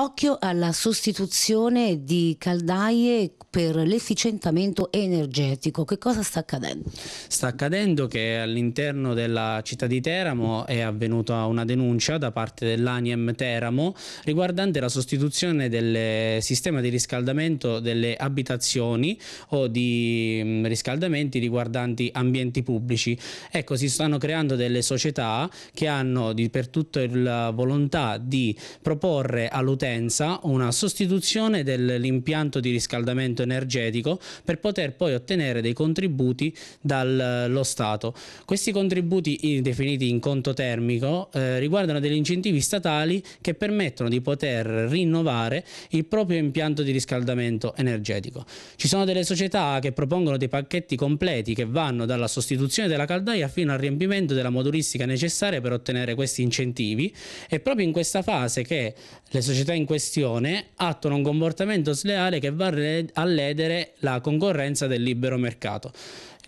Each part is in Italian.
Occhio alla sostituzione di caldaie per l'efficientamento energetico. Che cosa sta accadendo? Sta accadendo che all'interno della città di Teramo è avvenuta una denuncia da parte dell'ANIEM Teramo riguardante la sostituzione del sistema di riscaldamento delle abitazioni o di mm, riscaldamenti riguardanti ambienti pubblici. Ecco, si stanno creando delle società che hanno di, per tutto la volontà di proporre all'utente partenza una sostituzione dell'impianto di riscaldamento energetico per poter poi ottenere dei contributi dallo Stato. Questi contributi definiti in conto termico eh, riguardano degli incentivi statali che permettono di poter rinnovare il proprio impianto di riscaldamento energetico. Ci sono delle società che propongono dei pacchetti completi che vanno dalla sostituzione della caldaia fino al riempimento della modulistica necessaria per ottenere questi incentivi È proprio in questa fase che le società società in questione attuano un comportamento sleale che va a ledere la concorrenza del libero mercato.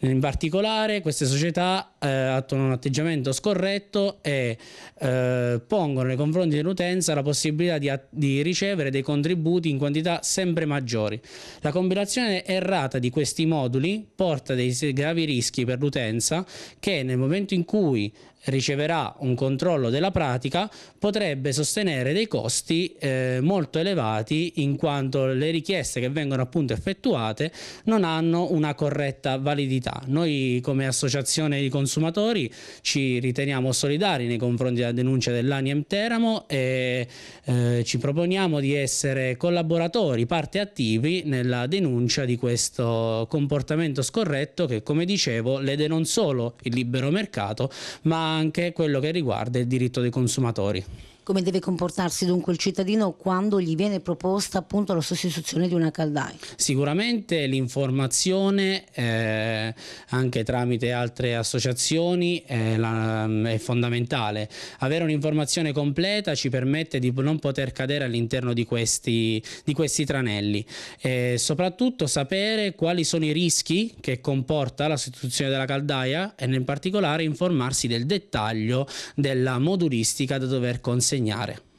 In particolare queste società eh, attuano un atteggiamento scorretto e eh, pongono nei confronti dell'utenza la possibilità di, di, ricevere dei contributi in quantità sempre maggiori. La combinazione errata di questi moduli porta dei gravi rischi per l'utenza che nel momento in cui riceverà un controllo della pratica potrebbe sostenere dei costi eh, molto elevati in quanto le richieste che vengono appunto effettuate non hanno una corretta validità realtà. Noi come associazione di consumatori ci riteniamo solidari nei confronti della denuncia dell'Aniem Teramo e eh, ci proponiamo di essere collaboratori, parte attivi nella denuncia di questo comportamento scorretto che come dicevo lede non solo il libero mercato ma anche quello che riguarda il diritto dei consumatori. Come deve comportarsi dunque il cittadino quando gli viene proposta appunto la sostituzione di una caldaia? Sicuramente l'informazione eh, anche tramite altre associazioni è, la, è fondamentale. Avere un'informazione completa ci permette di non poter cadere all'interno di questi, di questi tranelli e soprattutto sapere quali sono i rischi che comporta la sostituzione della caldaia e in particolare informarsi del dettaglio della modulistica da dover consegnare.